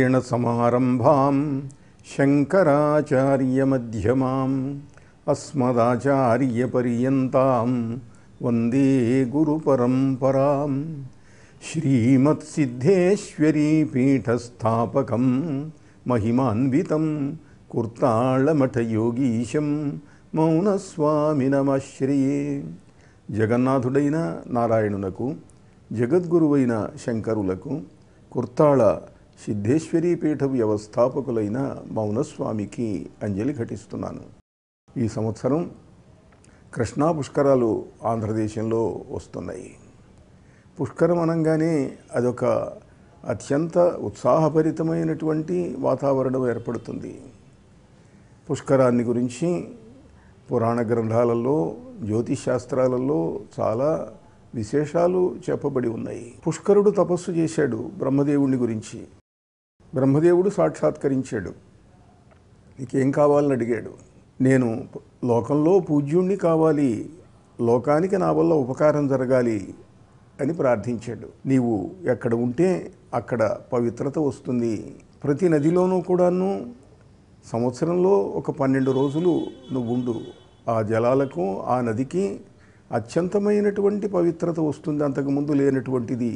रामायणसमारम्भां शङ्कराचार्यमध्यमाम् अस्मदाचार्यपर्यन्तां वन्दे गुरुपरम्परां श्रीमत्सिद्धेश्वरीपीठस्थापकं महिमान्वितं కుర్తాళమఠయోగీశం మౌనస్వామినమశ్రయే జగన్నాథుడైన నారాయణునకు జగద్గురువైన శంకరులకు కుర్తాళ పీఠ వ్యవస్థాపకులైన మౌనస్వామికి అంజలి ఘటిస్తున్నాను ఈ సంవత్సరం కృష్ణా పుష్కరాలు ఆంధ్రదేశంలో వస్తున్నాయి పుష్కరం అనగానే అదొక అత్యంత ఉత్సాహభరితమైనటువంటి వాతావరణం ఏర్పడుతుంది పుష్కరాన్ని గురించి పురాణ గ్రంథాలలో శాస్త్రాలలో చాలా విశేషాలు చెప్పబడి ఉన్నాయి పుష్కరుడు తపస్సు చేశాడు బ్రహ్మదేవుణ్ణి గురించి బ్రహ్మదేవుడు సాక్షాత్కరించాడు నీకేం కావాలని అడిగాడు నేను లోకంలో పూజ్యుణ్ణి కావాలి లోకానికి నా వల్ల ఉపకారం జరగాలి అని ప్రార్థించాడు నీవు ఎక్కడ ఉంటే అక్కడ పవిత్రత వస్తుంది ప్రతి నదిలోనూ కూడాను సంవత్సరంలో ఒక పన్నెండు రోజులు నువ్వు ఉండు ఆ జలాలకు ఆ నదికి అత్యంతమైనటువంటి పవిత్రత వస్తుంది అంతకుముందు లేనటువంటిది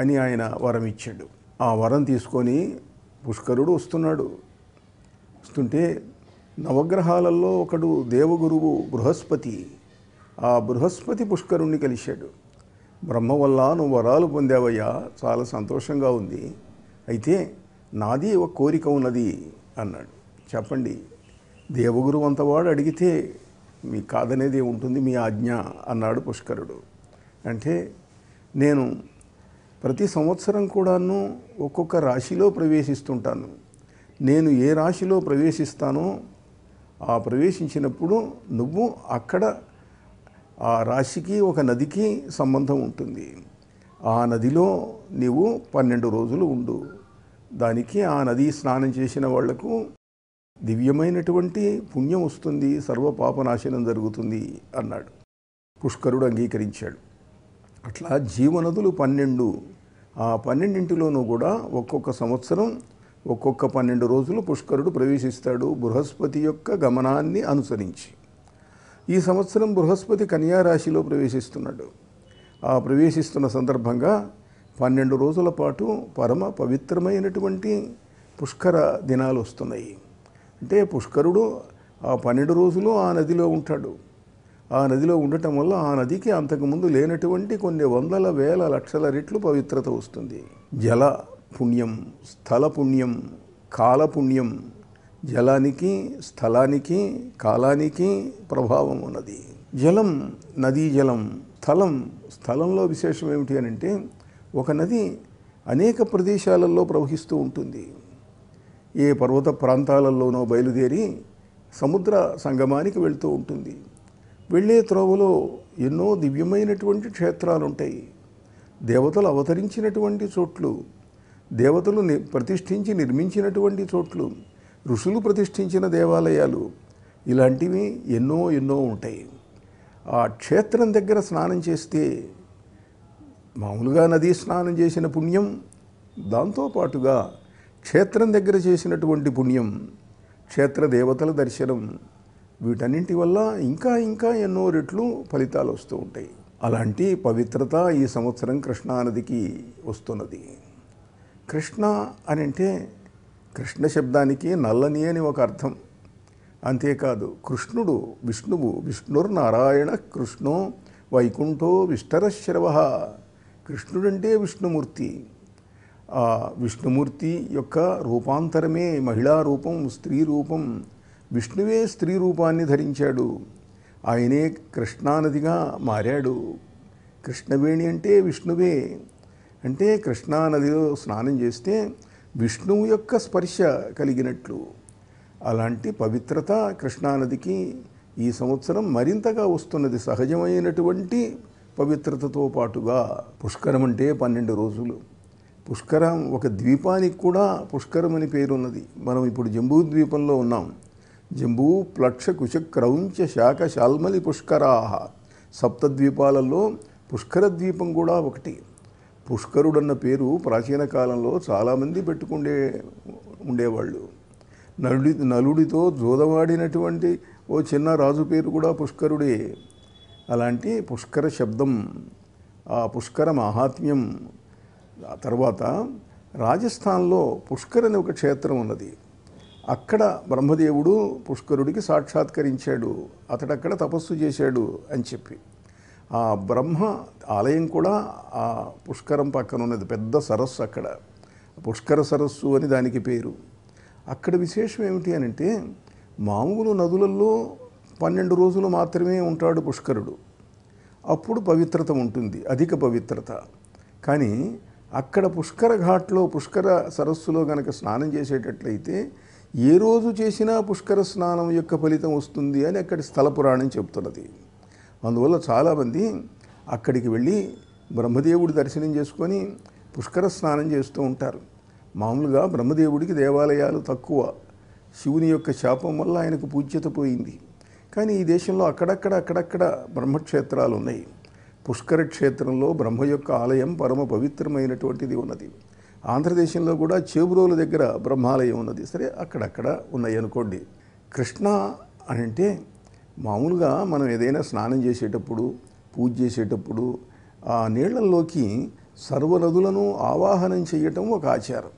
అని ఆయన వరమిచ్చాడు ఆ వరం తీసుకొని పుష్కరుడు వస్తున్నాడు వస్తుంటే నవగ్రహాలలో ఒకడు దేవగురువు బృహస్పతి ఆ బృహస్పతి పుష్కరుణ్ణి కలిశాడు బ్రహ్మ వల్ల నువ్వు వరాలు పొందావయ్యా చాలా సంతోషంగా ఉంది అయితే నాది ఒక కోరిక ఉన్నది అన్నాడు చెప్పండి దేవగురు అంతవాడు అడిగితే మీ కాదనేది ఉంటుంది మీ ఆజ్ఞ అన్నాడు పుష్కరుడు అంటే నేను ప్రతి సంవత్సరం కూడాను ఒక్కొక్క రాశిలో ప్రవేశిస్తుంటాను నేను ఏ రాశిలో ప్రవేశిస్తానో ఆ ప్రవేశించినప్పుడు నువ్వు అక్కడ ఆ రాశికి ఒక నదికి సంబంధం ఉంటుంది ఆ నదిలో నీవు పన్నెండు రోజులు ఉండు దానికి ఆ నది స్నానం చేసిన వాళ్లకు దివ్యమైనటువంటి పుణ్యం వస్తుంది సర్వ పాపనాశనం జరుగుతుంది అన్నాడు పుష్కరుడు అంగీకరించాడు అట్లా జీవనదులు పన్నెండు ఆ పన్నెండింటిలోనూ కూడా ఒక్కొక్క సంవత్సరం ఒక్కొక్క పన్నెండు రోజులు పుష్కరుడు ప్రవేశిస్తాడు బృహస్పతి యొక్క గమనాన్ని అనుసరించి ఈ సంవత్సరం బృహస్పతి కన్యారాశిలో ప్రవేశిస్తున్నాడు ఆ ప్రవేశిస్తున్న సందర్భంగా పన్నెండు రోజుల పాటు పరమ పవిత్రమైనటువంటి పుష్కర దినాలు వస్తున్నాయి అంటే పుష్కరుడు ఆ పన్నెండు రోజులు ఆ నదిలో ఉంటాడు ఆ నదిలో ఉండటం వల్ల ఆ నదికి అంతకుముందు లేనటువంటి కొన్ని వందల వేల లక్షల రెట్లు పవిత్రత వస్తుంది జల పుణ్యం స్థల పుణ్యం కాలపుణ్యం జలానికి స్థలానికి కాలానికి ప్రభావం ఉన్నది జలం నదీ జలం స్థలం స్థలంలో విశేషం ఏమిటి అని అంటే ఒక నది అనేక ప్రదేశాలలో ప్రవహిస్తూ ఉంటుంది ఏ పర్వత ప్రాంతాలలోనో బయలుదేరి సముద్ర సంగమానికి వెళ్తూ ఉంటుంది వెళ్ళే త్రోవలో ఎన్నో దివ్యమైనటువంటి క్షేత్రాలు ఉంటాయి దేవతలు అవతరించినటువంటి చోట్లు దేవతలు ప్రతిష్ఠించి నిర్మించినటువంటి చోట్లు ఋషులు ప్రతిష్ఠించిన దేవాలయాలు ఇలాంటివి ఎన్నో ఎన్నో ఉంటాయి ఆ క్షేత్రం దగ్గర స్నానం చేస్తే మామూలుగా నదీ స్నానం చేసిన పుణ్యం దాంతోపాటుగా క్షేత్రం దగ్గర చేసినటువంటి పుణ్యం క్షేత్ర దేవతల దర్శనం వీటన్నింటి వల్ల ఇంకా ఇంకా ఎన్నో రెట్లు ఫలితాలు వస్తూ ఉంటాయి అలాంటి పవిత్రత ఈ సంవత్సరం కృష్ణానదికి వస్తున్నది కృష్ణ అని అంటే కృష్ణ శబ్దానికి నల్లని అని ఒక అర్థం అంతేకాదు కృష్ణుడు విష్ణువు విష్ణుర్నారాయణ కృష్ణో వైకుంఠో విష్టరశ్రవ కృష్ణుడంటే విష్ణుమూర్తి ఆ విష్ణుమూర్తి యొక్క రూపాంతరమే మహిళా రూపం స్త్రీ రూపం విష్ణువే స్త్రీ రూపాన్ని ధరించాడు ఆయనే కృష్ణానదిగా మారాడు కృష్ణవేణి అంటే విష్ణువే అంటే కృష్ణానదిలో స్నానం చేస్తే విష్ణువు యొక్క స్పర్శ కలిగినట్లు అలాంటి పవిత్రత కృష్ణానదికి ఈ సంవత్సరం మరింతగా వస్తున్నది సహజమైనటువంటి పవిత్రతతో పాటుగా పుష్కరం అంటే పన్నెండు రోజులు పుష్కరం ఒక ద్వీపానికి కూడా పుష్కరం అని పేరున్నది మనం ఇప్పుడు జంబూ ద్వీపంలో ఉన్నాం జంబూప్లక్ష కుశ క్రౌంచ శాఖ శాల్మలి పుష్కరాహ సప్తద్వీపాలలో పుష్కర ద్వీపం కూడా ఒకటి పుష్కరుడన్న పేరు ప్రాచీన కాలంలో చాలామంది పెట్టుకుండే ఉండేవాళ్ళు నలుడి నలుడితో జోదవాడినటువంటి ఓ చిన్న రాజు పేరు కూడా పుష్కరుడే అలాంటి పుష్కర శబ్దం ఆ పుష్కర మహాత్మ్యం తర్వాత రాజస్థాన్లో పుష్కర్ అనే ఒక క్షేత్రం ఉన్నది అక్కడ బ్రహ్మదేవుడు పుష్కరుడికి సాక్షాత్కరించాడు అతడక్కడ తపస్సు చేశాడు అని చెప్పి ఆ బ్రహ్మ ఆలయం కూడా ఆ పుష్కరం పక్కన ఉన్నది పెద్ద సరస్సు అక్కడ పుష్కర సరస్సు అని దానికి పేరు అక్కడ విశేషం ఏమిటి అని అంటే మామూలు నదులలో పన్నెండు రోజులు మాత్రమే ఉంటాడు పుష్కరుడు అప్పుడు పవిత్రత ఉంటుంది అధిక పవిత్రత కానీ అక్కడ పుష్కర ఘాట్లో పుష్కర సరస్సులో కనుక స్నానం చేసేటట్లయితే ఏ రోజు చేసినా పుష్కర స్నానం యొక్క ఫలితం వస్తుంది అని అక్కడి స్థల పురాణం చెబుతున్నది అందువల్ల చాలామంది అక్కడికి వెళ్ళి బ్రహ్మదేవుడి దర్శనం చేసుకొని పుష్కర స్నానం చేస్తూ ఉంటారు మామూలుగా బ్రహ్మదేవుడికి దేవాలయాలు తక్కువ శివుని యొక్క శాపం వల్ల ఆయనకు పూజ్యత పోయింది కానీ ఈ దేశంలో అక్కడక్కడ అక్కడక్కడ బ్రహ్మక్షేత్రాలు ఉన్నాయి పుష్కర క్షేత్రంలో బ్రహ్మ యొక్క ఆలయం పరమ పవిత్రమైనటువంటిది ఉన్నది ఆంధ్రదేశంలో కూడా చేబురోల దగ్గర బ్రహ్మాలయం ఉన్నది సరే అక్కడక్కడ ఉన్నాయి అనుకోండి కృష్ణ అంటే మామూలుగా మనం ఏదైనా స్నానం చేసేటప్పుడు పూజ చేసేటప్పుడు ఆ నీళ్లలోకి సర్వనదులను ఆవాహనం చేయటం ఒక ఆచారం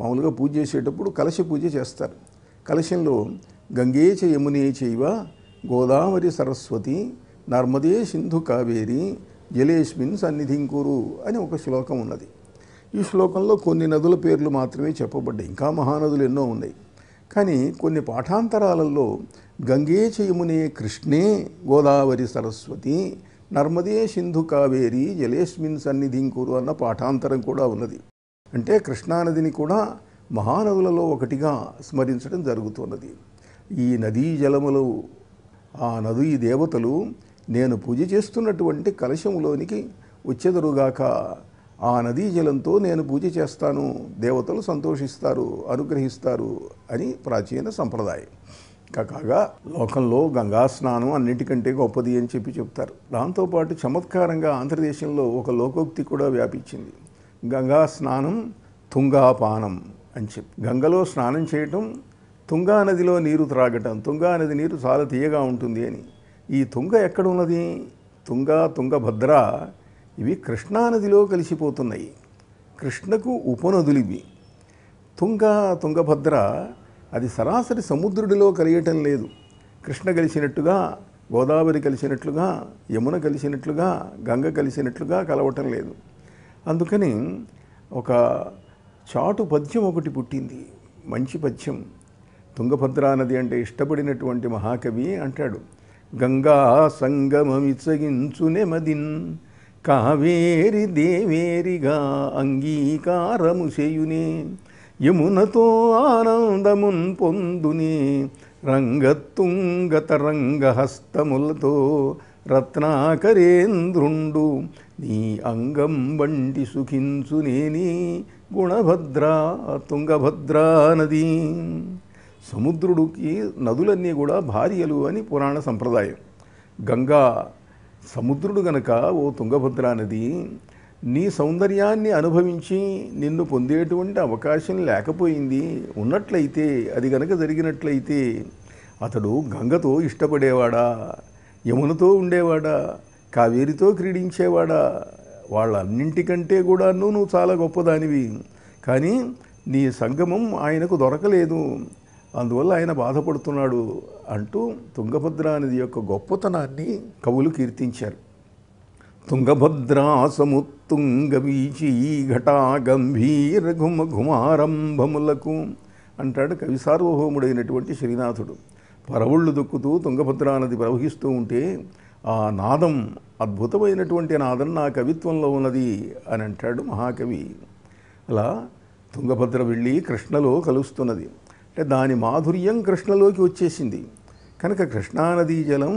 మామూలుగా పూజ చేసేటప్పుడు కలశ పూజ చేస్తారు కలశంలో గంగే యమునే చైవ గోదావరి సరస్వతి నర్మదే సింధు కావేరి జలేష్మిన్ సన్నిధింకురు అని ఒక శ్లోకం ఉన్నది ఈ శ్లోకంలో కొన్ని నదుల పేర్లు మాత్రమే చెప్పబడ్డాయి ఇంకా మహానదులు ఎన్నో ఉన్నాయి కానీ కొన్ని పాఠాంతరాలలో గంగే చయమునే కృష్ణే గోదావరి సరస్వతి నర్మదే సింధు కావేరి జలేష్మిన్ జలేస్మిన్ సన్నిధింకురు అన్న పాఠాంతరం కూడా ఉన్నది అంటే కృష్ణానదిని కూడా మహానదులలో ఒకటిగా స్మరించడం జరుగుతున్నది ఈ నదీ జలములు ఆ నదీ దేవతలు నేను పూజ చేస్తున్నటువంటి కలశములోనికి వచ్చెదరుగాక ఆ నదీ జలంతో నేను పూజ చేస్తాను దేవతలు సంతోషిస్తారు అనుగ్రహిస్తారు అని ప్రాచీన సంప్రదాయం కాగా లోకంలో గంగా స్నానం అన్నిటికంటే గొప్పది అని చెప్పి చెప్తారు దాంతోపాటు చమత్కారంగా ఆంధ్రదేశంలో ఒక లోకోక్తి కూడా వ్యాపించింది గంగా స్నానం తుంగాపానం అని చెప్పి గంగలో స్నానం చేయటం తుంగా నదిలో నీరు త్రాగటం తుంగా నది నీరు చాలా తీయగా ఉంటుంది అని ఈ తుంగ ఎక్కడున్నది తుంగ తుంగభద్ర ఇవి కృష్ణానదిలో కలిసిపోతున్నాయి కృష్ణకు ఉపనదులు ఇవి తుంగ తుంగభద్ర అది సరాసరి సముద్రుడిలో కలియటం లేదు కృష్ణ కలిసినట్టుగా గోదావరి కలిసినట్లుగా యమున కలిసినట్లుగా గంగ కలిసినట్లుగా కలవటం లేదు అందుకని ఒక చాటు పద్యం ఒకటి పుట్టింది మంచి పద్యం తుంగభద్రా నది అంటే ఇష్టపడినటువంటి మహాకవి అంటాడు గంగా నెమదిన్ కావేరి దేవేరిగా అంగీకారము చేయునే యమునతో ఆనందమున్ పొందునే రంగతుంగత రంగహస్తములతో రత్నాకరేంద్రుండు నీ అంగం వంటి సుఖించునేని గుణభద్ర తుంగభద్రా నది సముద్రుడికి నదులన్నీ కూడా భార్యలు అని పురాణ సంప్రదాయం గంగా సముద్రుడు గనక ఓ తుంగభద్రా నది నీ సౌందర్యాన్ని అనుభవించి నిన్ను పొందేటువంటి అవకాశం లేకపోయింది ఉన్నట్లయితే అది గనక జరిగినట్లయితే అతడు గంగతో ఇష్టపడేవాడా యమునతో ఉండేవాడా కావేరితో క్రీడించేవాడా వాళ్ళన్నింటికంటే కూడా నువ్వు చాలా గొప్పదానివి కానీ నీ సంగమం ఆయనకు దొరకలేదు అందువల్ల ఆయన బాధపడుతున్నాడు అంటూ తుంగభద్రా నది యొక్క గొప్పతనాన్ని కవులు కీర్తించారు తుంగభద్రా ఘటా గంభీర ఘుమ ఘుమారంభములకు అంటాడు కవి సార్వభౌముడైనటువంటి శ్రీనాథుడు పరవుళ్ళు దుక్కుతూ తుంగభద్రా నది ప్రవహిస్తూ ఉంటే ఆ నాదం అద్భుతమైనటువంటి నాదం నా కవిత్వంలో ఉన్నది అని అంటాడు మహాకవి అలా తుంగభద్ర వెళ్ళి కృష్ణలో కలుస్తున్నది అంటే దాని మాధుర్యం కృష్ణలోకి వచ్చేసింది కనుక కృష్ణానదీ జలం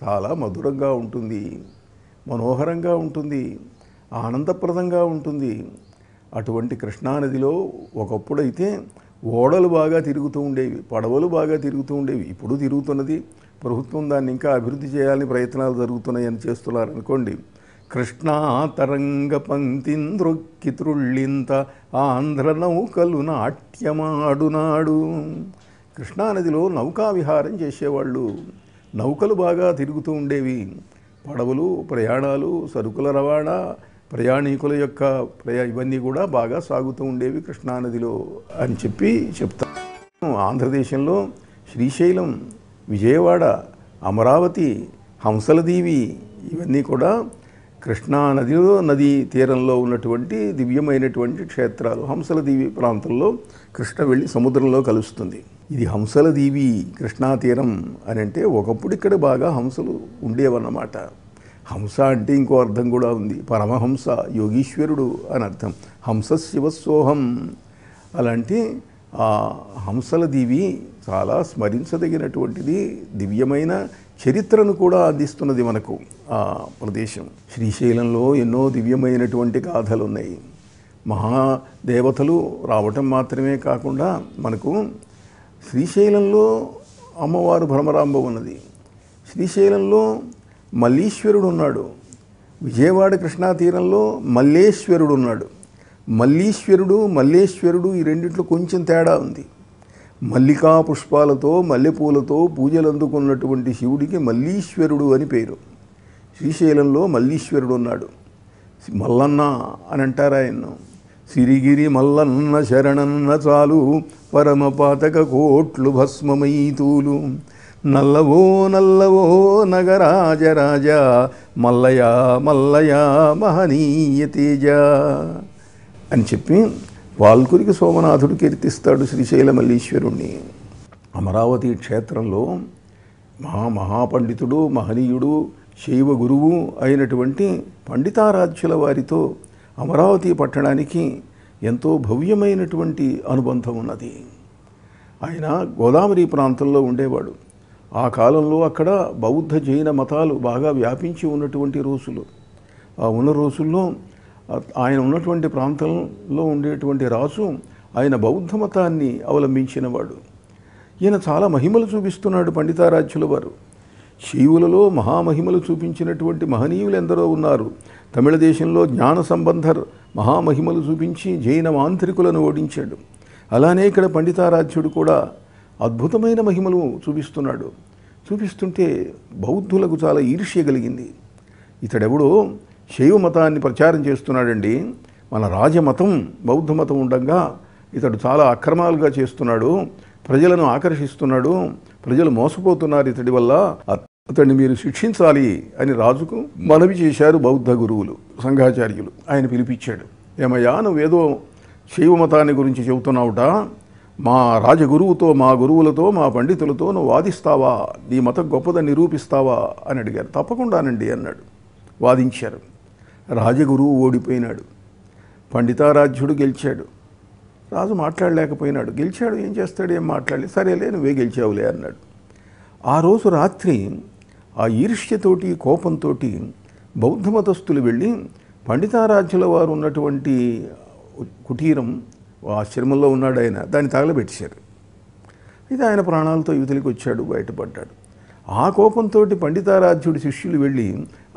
చాలా మధురంగా ఉంటుంది మనోహరంగా ఉంటుంది ఆనందప్రదంగా ఉంటుంది అటువంటి కృష్ణానదిలో ఒకప్పుడైతే ఓడలు బాగా తిరుగుతూ ఉండేవి పడవలు బాగా తిరుగుతూ ఉండేవి ఇప్పుడు తిరుగుతున్నది ప్రభుత్వం దాన్ని ఇంకా అభివృద్ధి చేయాలని ప్రయత్నాలు జరుగుతున్నాయని చేస్తున్నారు అనుకోండి కృష్ణాతరంగపంతింద్రొక్కితృళ్ళింత ఆంధ్ర నౌకలు నాట్యమాడునాడు కృష్ణానదిలో నౌకా విహారం చేసేవాళ్ళు నౌకలు బాగా తిరుగుతూ ఉండేవి పడవలు ప్రయాణాలు సరుకుల రవాణా ప్రయాణికుల యొక్క ప్రయా ఇవన్నీ కూడా బాగా సాగుతూ ఉండేవి కృష్ణానదిలో అని చెప్పి చెప్తాను ఆంధ్రదేశంలో శ్రీశైలం విజయవాడ అమరావతి హంసలదీవి ఇవన్నీ కూడా కృష్ణానదిలో నదీ తీరంలో ఉన్నటువంటి దివ్యమైనటువంటి క్షేత్రాలు హంసల దీవి ప్రాంతంలో కృష్ణ వెళ్ళి సముద్రంలో కలుస్తుంది ఇది హంసల దీవి కృష్ణా తీరం అని అంటే ఒకప్పుడు ఇక్కడ బాగా హంసలు ఉండేవన్నమాట హంస అంటే ఇంకో అర్థం కూడా ఉంది పరమహంస యోగీశ్వరుడు అని అర్థం హంస శివసోహం అలాంటి ఆ హంసల దీవి చాలా స్మరించదగినటువంటిది దివ్యమైన చరిత్రను కూడా అందిస్తున్నది మనకు ఆ ప్రదేశం శ్రీశైలంలో ఎన్నో దివ్యమైనటువంటి గాథలు ఉన్నాయి మహాదేవతలు రావటం మాత్రమే కాకుండా మనకు శ్రీశైలంలో అమ్మవారు భ్రమరాంబ ఉన్నది శ్రీశైలంలో మల్లీశ్వరుడు ఉన్నాడు విజయవాడ కృష్ణా తీరంలో మల్లేశ్వరుడు ఉన్నాడు మల్లీశ్వరుడు మల్లేశ్వరుడు ఈ రెండింటిలో కొంచెం తేడా ఉంది మల్లికా పుష్పాలతో మల్లెపూలతో పూజలు అందుకున్నటువంటి శివుడికి మల్లీశ్వరుడు అని పేరు శ్రీశైలంలో మల్లీశ్వరుడు ఉన్నాడు మల్లన్న అని అంటారు ఆయన్ను సిరిగిరి మల్లన్న శరణన్న చాలు పరమపాతక కోట్లు భస్మమైతూలు నల్లవో నల్లవో నగరాజరాజ మల్లయా మల్లయా మహనీయ తేజ అని చెప్పి వాల్కురికి సోమనాథుడు కీర్తిస్తాడు శ్రీశైల మల్లీశ్వరుణ్ణి అమరావతి క్షేత్రంలో మహా మహాపండితుడు మహనీయుడు శైవ గురువు అయినటువంటి పండితారాధ్యుల వారితో అమరావతి పట్టణానికి ఎంతో భవ్యమైనటువంటి అనుబంధం ఉన్నది ఆయన గోదావరి ప్రాంతంలో ఉండేవాడు ఆ కాలంలో అక్కడ బౌద్ధ జైన మతాలు బాగా వ్యాపించి ఉన్నటువంటి రోజులు ఆ ఉన్న రోజుల్లో ఆయన ఉన్నటువంటి ప్రాంతంలో ఉండేటువంటి రాజు ఆయన బౌద్ధ మతాన్ని అవలంబించినవాడు ఈయన చాలా మహిమలు చూపిస్తున్నాడు పండితారాధ్యుల వారు శివులలో మహామహిమలు చూపించినటువంటి మహనీయులు ఎందరో ఉన్నారు తమిళ దేశంలో జ్ఞాన సంబంధర్ మహామహిమలు చూపించి జైన మాంత్రికులను ఓడించాడు అలానే ఇక్కడ పండితారాధ్యుడు కూడా అద్భుతమైన మహిమలు చూపిస్తున్నాడు చూపిస్తుంటే బౌద్ధులకు చాలా ఈర్ష్య కలిగింది ఇతడెవడో శైవ మతాన్ని ప్రచారం చేస్తున్నాడండి మన రాజమతం బౌద్ధ మతం ఉండగా ఇతడు చాలా అక్రమాలుగా చేస్తున్నాడు ప్రజలను ఆకర్షిస్తున్నాడు ప్రజలు మోసపోతున్నారు ఇతడి వల్ల అతన్ని మీరు శిక్షించాలి అని రాజుకు మనవి చేశారు బౌద్ధ గురువులు సంఘాచార్యులు ఆయన పిలిపించాడు ఏమయ్యా నువ్వేదో శైవ మతాన్ని గురించి చెబుతున్నావుట మా రాజగురువుతో మా గురువులతో మా పండితులతో నువ్వు వాదిస్తావా నీ మతం గొప్పదని నిరూపిస్తావా అని అడిగారు తప్పకుండానండి అన్నాడు వాదించారు రాజగురువు ఓడిపోయినాడు పండితారాధ్యుడు గెలిచాడు రాజు మాట్లాడలేకపోయినాడు గెలిచాడు ఏం చేస్తాడు ఏం మాట్లాడలేదు సరేలే నువ్వే గెలిచావులే అన్నాడు ఆ రోజు రాత్రి ఆ ఈర్ష్యతోటి కోపంతో బౌద్ధమతస్థులు వెళ్ళి పండితారాధ్యుల వారు ఉన్నటువంటి కుటీరం ఆశ్రమంలో ఉన్నాడు ఆయన దాన్ని తగలబెట్టేశారు ఇది ఆయన ప్రాణాలతో యువతలికి వచ్చాడు బయటపడ్డాడు ఆ కోపంతో పండితారాధ్యుడి శిష్యులు వెళ్ళి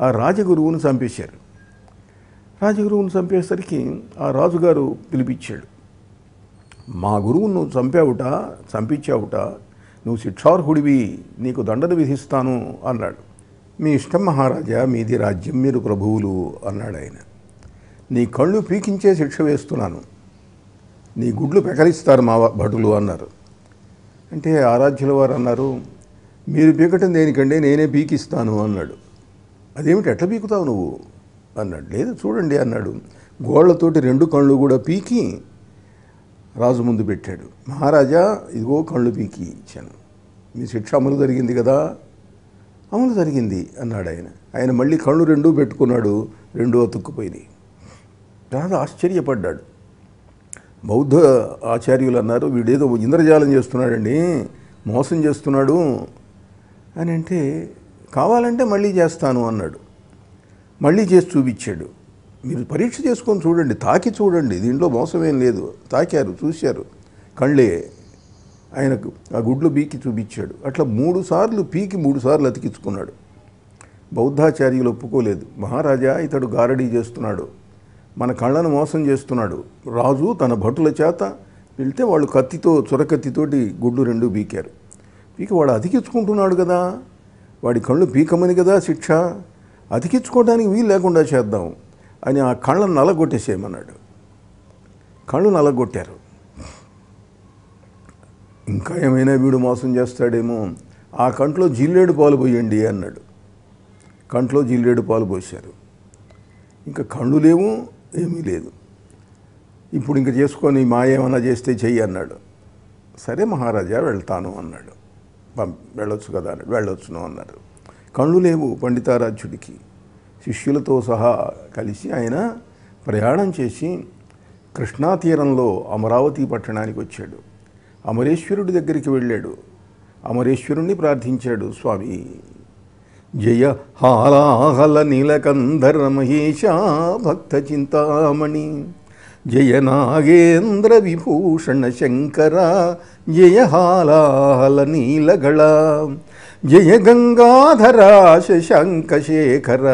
ఆ రాజగురువును చంపేశారు రాజగురువును చంపేసరికి ఆ రాజుగారు పిలిపించాడు మా గురువును నువ్వు చంపావుట చంపించావుట నువ్వు శిక్షార్హుడివి నీకు దండన విధిస్తాను అన్నాడు మీ ఇష్టం మహారాజా మీది రాజ్యం మీరు ప్రభువులు అన్నాడు ఆయన నీ కళ్ళు పీకించే శిక్ష వేస్తున్నాను నీ గుడ్లు పెకలిస్తారు మా భటులు అన్నారు అంటే ఆరాధ్యుల వారు అన్నారు మీరు పీకటం దేనికండి నేనే పీకిస్తాను అన్నాడు అదేమిటి ఎట్లా పీకుతావు నువ్వు అన్నాడు లేదు చూడండి అన్నాడు గోళ్లతోటి రెండు కళ్ళు కూడా పీకి రాజు ముందు పెట్టాడు మహారాజా ఇదిగో కళ్ళు పీకి ఇచ్చాను మీ శిక్ష అమలు జరిగింది కదా అమలు జరిగింది అన్నాడు ఆయన ఆయన మళ్ళీ కళ్ళు రెండూ పెట్టుకున్నాడు రెండూ అతుక్కుపోయినాయి రాజు ఆశ్చర్యపడ్డాడు బౌద్ధ ఆచార్యులు అన్నారు వీడేదో ఇంద్రజాలం చేస్తున్నాడండి మోసం చేస్తున్నాడు అని అంటే కావాలంటే మళ్ళీ చేస్తాను అన్నాడు మళ్ళీ చేసి చూపించాడు మీరు పరీక్ష చేసుకొని చూడండి తాకి చూడండి దీంట్లో మోసమేం లేదు తాకారు చూశారు కళ్ళే ఆయనకు ఆ గుడ్లు పీకి చూపించాడు అట్లా మూడు సార్లు పీకి మూడు సార్లు అతికించుకున్నాడు బౌద్ధాచార్యులు ఒప్పుకోలేదు మహారాజా ఇతడు గారడీ చేస్తున్నాడు మన కళ్ళను మోసం చేస్తున్నాడు రాజు తన భటుల చేత వెళ్తే వాళ్ళు కత్తితో చురకత్తితోటి గుడ్లు రెండు పీకారు పీక వాడు అతికించుకుంటున్నాడు కదా వాడి కళ్ళు పీకమని కదా శిక్ష అతికించుకోవడానికి వీలు లేకుండా చేద్దాం అని ఆ కళ్ళను నలగొట్టేసేయమన్నాడు కళ్ళు నలగొట్టారు ఇంకా ఏమైనా వీడు మోసం చేస్తాడేమో ఆ కంట్లో జిల్లేడు పాలు పోయండి అన్నాడు కంట్లో జిల్లేడు పాలు పోసారు ఇంకా కళ్ళు లేవు ఏమీ లేదు ఇప్పుడు ఇంక చేసుకొని మా ఏమైనా చేస్తే చెయ్యి అన్నాడు సరే మహారాజా వెళ్తాను అన్నాడు వెళ్ళొచ్చు కదా అన్నాడు వెళ్ళొచ్చును అన్నారు కళ్ళు లేవు పండితారాధ్యుడికి శిష్యులతో సహా కలిసి ఆయన ప్రయాణం చేసి కృష్ణా తీరంలో అమరావతి పట్టణానికి వచ్చాడు అమరేశ్వరుడి దగ్గరికి వెళ్ళాడు అమరేశ్వరుణ్ణి ప్రార్థించాడు స్వామి జయ హాలాహల నీలకంధర మహేష భక్త చింతామణి జయ నాగేంద్ర విభూషణ శంకర జయ హాలాహల నీలగళ జయ గంగాధర శేఖర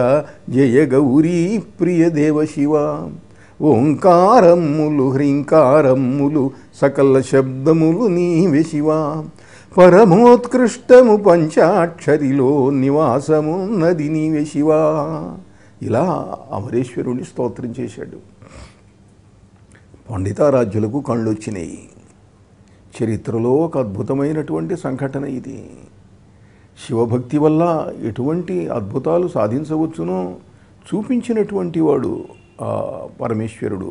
జయ గౌరీ ప్రియ శివ ఓంకారములు హ్రీంకారములు సకల శబ్దములు నీవే శివ పరమోత్కృష్టము పంచాక్షరిలో నివాసము నది నీవే శివ ఇలా అమరేశ్వరుని స్తోత్రం చేశాడు పండితారాజ్యులకు కళ్ళొచ్చినాయి చరిత్రలో ఒక అద్భుతమైనటువంటి సంఘటన ఇది శివభక్తి వల్ల ఎటువంటి అద్భుతాలు సాధించవచ్చునో చూపించినటువంటి వాడు ఆ పరమేశ్వరుడు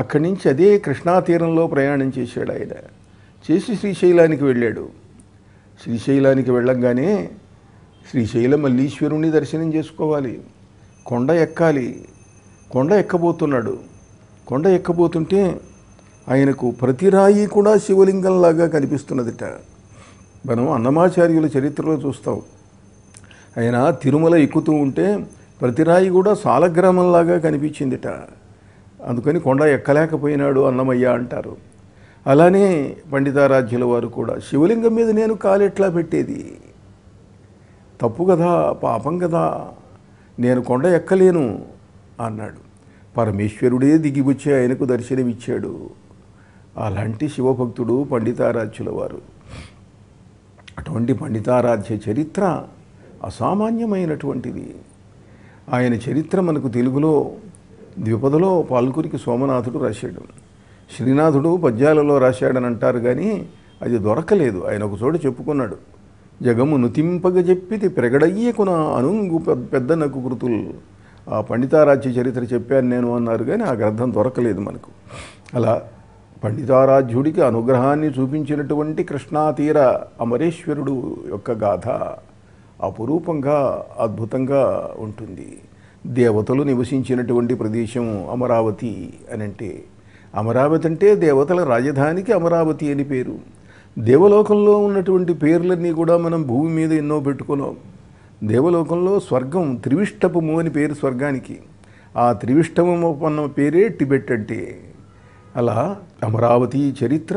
అక్కడి నుంచి అదే కృష్ణా తీరంలో ప్రయాణం చేశాడు ఆయన చేసి శ్రీశైలానికి వెళ్ళాడు శ్రీశైలానికి వెళ్ళంగానే శ్రీశైల మల్లీశ్వరుణ్ణి దర్శనం చేసుకోవాలి కొండ ఎక్కాలి కొండ ఎక్కబోతున్నాడు కొండ ఎక్కబోతుంటే ఆయనకు ప్రతిరాయి కూడా శివలింగంలాగా కనిపిస్తున్నదిట మనం అన్నమాచార్యుల చరిత్రలో చూస్తాం ఆయన తిరుమల ఎక్కుతూ ఉంటే ప్రతిరాయి కూడా సాలగ్రామంలాగా కనిపించిందిట అందుకని కొండ ఎక్కలేకపోయినాడు అన్నమయ్య అంటారు అలానే పండితారాధ్యుల వారు కూడా శివలింగం మీద నేను కాలెట్లా పెట్టేది తప్పు కదా పాపం కదా నేను కొండ ఎక్కలేను అన్నాడు పరమేశ్వరుడే దిగిపుచ్చి ఆయనకు దర్శనమిచ్చాడు అలాంటి శివభక్తుడు పండితారాధ్యుల వారు అటువంటి పండితారాధ్య చరిత్ర అసామాన్యమైనటువంటిది ఆయన చరిత్ర మనకు తెలుగులో ద్విపదలో పాల్కురికి సోమనాథుడు రాశాడు శ్రీనాథుడు పద్యాలలో రాశాడని అంటారు కానీ అది దొరకలేదు ఆయన ఒక చోట చెప్పుకున్నాడు జగము నుతింపగ చెప్పితే ప్రగడయ్యకున అనుంగు పెద్ద నకు కృతులు ఆ పండితారాజ్య చరిత్ర చెప్పాను నేను అన్నారు కానీ ఆ గ్రంథం దొరకలేదు మనకు అలా పండితారాధ్యుడికి అనుగ్రహాన్ని చూపించినటువంటి కృష్ణాతీర అమరేశ్వరుడు యొక్క గాథ అపురూపంగా అద్భుతంగా ఉంటుంది దేవతలు నివసించినటువంటి ప్రదేశం అమరావతి అని అంటే అమరావతి అంటే దేవతల రాజధానికి అమరావతి అని పేరు దేవలోకంలో ఉన్నటువంటి పేర్లన్నీ కూడా మనం భూమి మీద ఎన్నో పెట్టుకున్నాం దేవలోకంలో స్వర్గం త్రివిష్టపము అని పేరు స్వర్గానికి ఆ త్రివిష్టమం అన్న పేరే టిబెట్ అంటే అలా అమరావతి చరిత్ర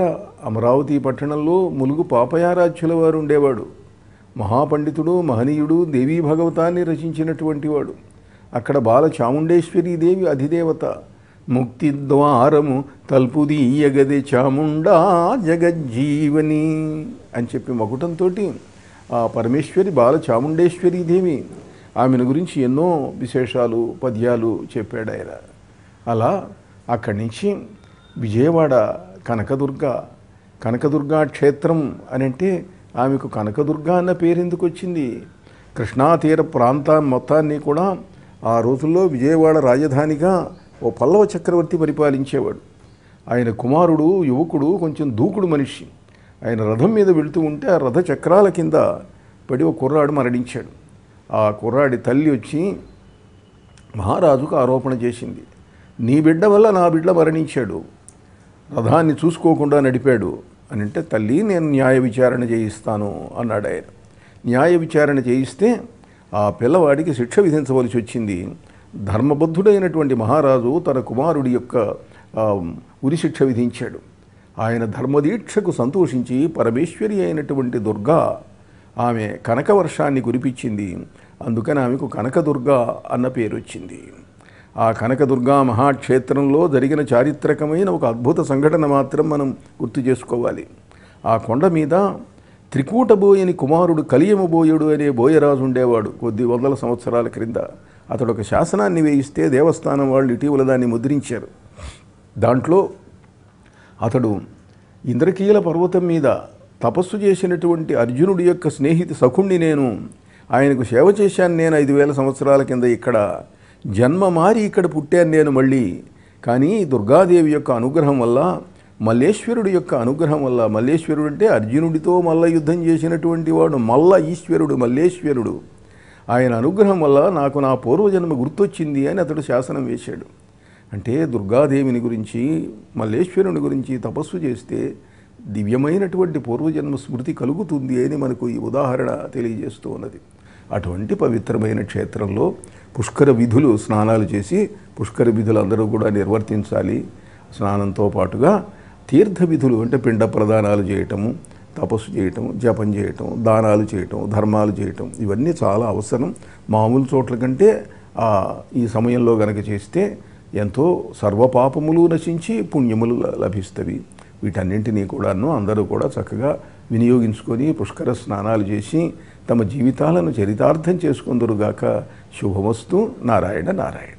అమరావతి పట్టణంలో ములుగు పాపయారాధ్యుల వారు ఉండేవాడు మహాపండితుడు మహనీయుడు దేవీ భగవతాన్ని రచించినటువంటి వాడు అక్కడ బాల చాముండేశ్వరి దేవి అధిదేవత ముక్తి ద్వారము తలుపు చాముండా జగజ్జీవని అని చెప్పి మకుటంతో ఆ పరమేశ్వరి బాల చాముండేశ్వరి దేవి ఆమెను గురించి ఎన్నో విశేషాలు పద్యాలు చెప్పాడు ఆయన అలా అక్కడి నుంచి విజయవాడ కనకదుర్గ కనకదుర్గా క్షేత్రం అని అంటే ఆమెకు కనకదుర్గ అన్న పేరు ఎందుకు వచ్చింది కృష్ణా తీర ప్రాంతం మొత్తాన్ని కూడా ఆ రోజుల్లో విజయవాడ రాజధానిగా ఓ పల్లవ చక్రవర్తి పరిపాలించేవాడు ఆయన కుమారుడు యువకుడు కొంచెం దూకుడు మనిషి ఆయన రథం మీద వెళుతూ ఉంటే ఆ రథ చక్రాల కింద పడి ఒక కుర్రాడు మరణించాడు ఆ కుర్రాడి తల్లి వచ్చి మహారాజుకు ఆరోపణ చేసింది నీ బిడ్డ వల్ల నా బిడ్డ మరణించాడు రథాన్ని చూసుకోకుండా నడిపాడు అని అంటే తల్లి నేను న్యాయ విచారణ చేయిస్తాను అన్నాడు ఆయన న్యాయ విచారణ చేయిస్తే ఆ పిల్లవాడికి శిక్ష విధించవలసి వచ్చింది ధర్మబద్ధుడైనటువంటి మహారాజు తన కుమారుడి యొక్క ఉరి శిక్ష విధించాడు ఆయన ధర్మదీక్షకు సంతోషించి పరమేశ్వరి అయినటువంటి దుర్గా ఆమె కనకవర్షాన్ని కురిపించింది అందుకని ఆమెకు కనకదుర్గా అన్న పేరు వచ్చింది ఆ కనకదుర్గా మహాక్షేత్రంలో జరిగిన చారిత్రకమైన ఒక అద్భుత సంఘటన మాత్రం మనం గుర్తు చేసుకోవాలి ఆ కొండ మీద త్రికూటబోయని కుమారుడు కలియమబోయుడు అనే బోయరాజు ఉండేవాడు కొద్ది వందల సంవత్సరాల క్రింద అతడు ఒక శాసనాన్ని వేయిస్తే దేవస్థానం వాళ్ళు ఇటీవల దాన్ని ముద్రించారు దాంట్లో అతడు ఇంద్రకీల పర్వతం మీద తపస్సు చేసినటువంటి అర్జునుడి యొక్క స్నేహితు సఖుణ్ణి నేను ఆయనకు సేవ చేశాను నేను ఐదు వేల సంవత్సరాల కింద ఇక్కడ జన్మ మారి ఇక్కడ పుట్టాను నేను మళ్ళీ కానీ దుర్గాదేవి యొక్క అనుగ్రహం వల్ల మల్లేశ్వరుడు యొక్క అనుగ్రహం వల్ల మల్లేశ్వరుడు అంటే అర్జునుడితో మల్ల యుద్ధం చేసినటువంటి వాడు మల్ల ఈశ్వరుడు మల్లేశ్వరుడు ఆయన అనుగ్రహం వల్ల నాకు నా పూర్వజన్మ గుర్తొచ్చింది అని అతడు శాసనం వేశాడు అంటే దుర్గాదేవిని గురించి మల్లేశ్వరుని గురించి తపస్సు చేస్తే దివ్యమైనటువంటి పూర్వజన్మ స్మృతి కలుగుతుంది అని మనకు ఈ ఉదాహరణ తెలియజేస్తూ ఉన్నది అటువంటి పవిత్రమైన క్షేత్రంలో పుష్కర విధులు స్నానాలు చేసి పుష్కర విధులు అందరూ కూడా నిర్వర్తించాలి స్నానంతో పాటుగా తీర్థ విధులు అంటే పిండ ప్రదానాలు చేయటము తపస్సు చేయటం జపం చేయటం దానాలు చేయటం ధర్మాలు చేయటం ఇవన్నీ చాలా అవసరం మామూలు చోట్ల కంటే ఈ సమయంలో గనక చేస్తే ఎంతో సర్వపాపములు నశించి పుణ్యములు లభిస్తవి వీటన్నింటినీ కూడాను అందరూ కూడా చక్కగా వినియోగించుకొని పుష్కర స్నానాలు చేసి తమ జీవితాలను చరితార్థం చేసుకుందరుగాక శుభమస్తు నారాయణ నారాయణ